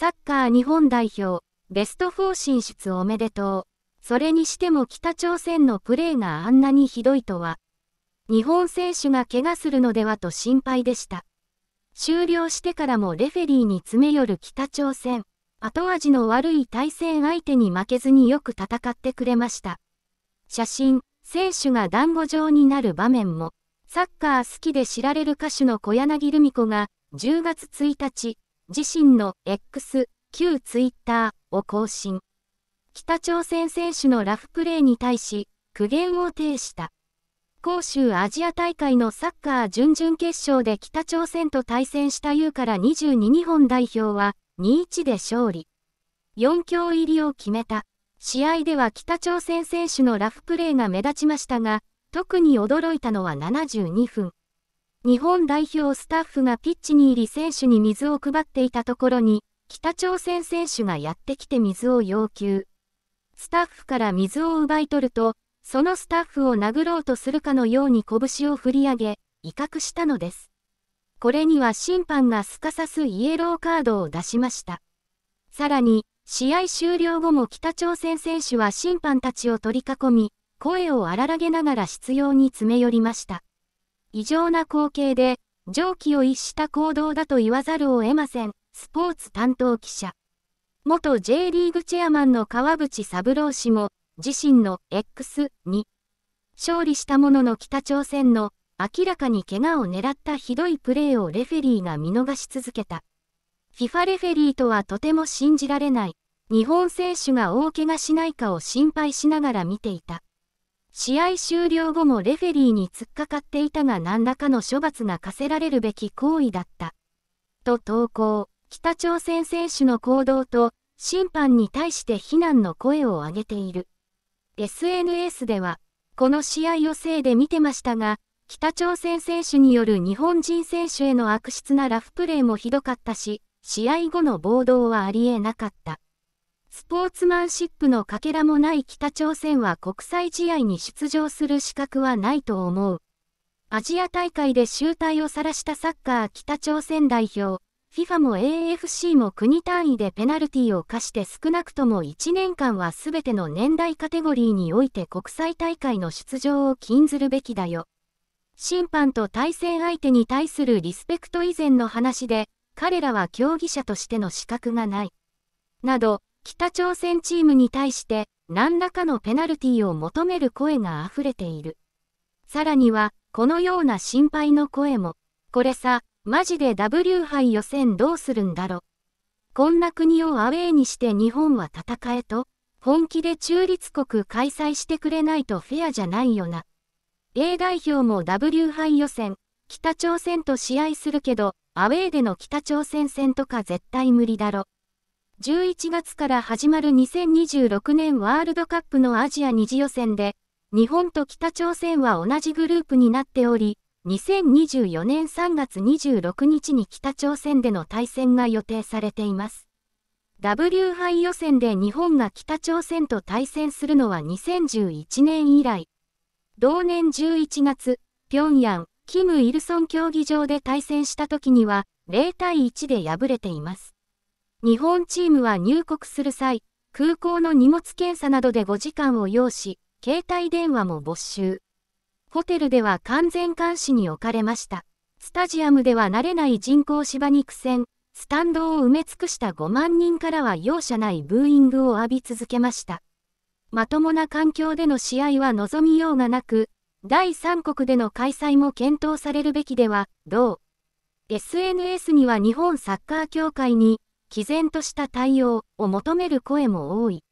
サッカー日本代表、ベスト4進出おめでとう。それにしても北朝鮮のプレーがあんなにひどいとは。日本選手が怪我するのではと心配でした。終了してからもレフェリーに詰め寄る北朝鮮。後味の悪い対戦相手に負けずによく戦ってくれました。写真、選手が団子状になる場面も、サッカー好きで知られる歌手の小柳ルミ子が、10月1日、自身の X、旧ツイッターを更新。北朝鮮選手のラフプレーに対し、苦言を呈した。杭州アジア大会のサッカー準々決勝で北朝鮮と対戦した U から22日本代表は2-1で勝利。4強入りを決めた。試合では北朝鮮選手のラフプレーが目立ちましたが、特に驚いたのは72分。日本代表スタッフがピッチに入り選手に水を配っていたところに、北朝鮮選手がやってきて水を要求。スタッフから水を奪い取ると、そのスタッフを殴ろうとするかのように拳を振り上げ、威嚇したのです。これには審判がすかさずイエローカードを出しました。さらに、試合終了後も北朝鮮選手は審判たちを取り囲み、声を荒らげながら執拗に詰め寄りました。異常な光景で、常軌を逸した行動だと言わざるを得ません。スポーツ担当記者。元 J リーグチェアマンの川淵三郎氏も、自身の X に、勝利したものの北朝鮮の明らかに怪我を狙ったひどいプレーをレフェリーが見逃し続けた。FIFA レフェリーとはとても信じられない。日本選手が大怪我しないかを心配しながら見ていた。試合終了後もレフェリーに突っかかっていたが何らかの処罰が課せられるべき行為だった。と投稿、北朝鮮選手の行動と審判に対して非難の声を上げている。SNS では、この試合をせいで見てましたが、北朝鮮選手による日本人選手への悪質なラフプレーもひどかったし、試合後の暴動はありえなかった。スポーツマンシップのかけらもない北朝鮮は国際試合に出場する資格はないと思う。アジア大会で集大を晒したサッカー北朝鮮代表、FIFA も AFC も国単位でペナルティを課して少なくとも1年間は全ての年代カテゴリーにおいて国際大会の出場を禁ずるべきだよ。審判と対戦相手に対するリスペクト以前の話で、彼らは競技者としての資格がない。など、北朝鮮チームに対して何らかのペナルティを求める声が溢れている。さらには、このような心配の声も、これさ、マジで W 杯予選どうするんだろ。こんな国をアウェーにして日本は戦えと、本気で中立国開催してくれないとフェアじゃないよな。A 代表も W 杯予選、北朝鮮と試合するけど、アウェーでの北朝鮮戦とか絶対無理だろ。11月から始まる2026年ワールドカップのアジア二次予選で、日本と北朝鮮は同じグループになっており、2024年3月26日に北朝鮮での対戦が予定されています。W 杯予選で日本が北朝鮮と対戦するのは2011年以来。同年11月、平壌、キム・イルソン競技場で対戦した時には0対1で敗れています。日本チームは入国する際、空港の荷物検査などで5時間を要し、携帯電話も没収。ホテルでは完全監視に置かれました。スタジアムでは慣れない人工芝に苦戦、スタンドを埋め尽くした5万人からは容赦ないブーイングを浴び続けました。まともな環境での試合は望みようがなく、第三国での開催も検討されるべきでは、どう ?SNS には日本サッカー協会に、毅然とした対応を求める声も多い。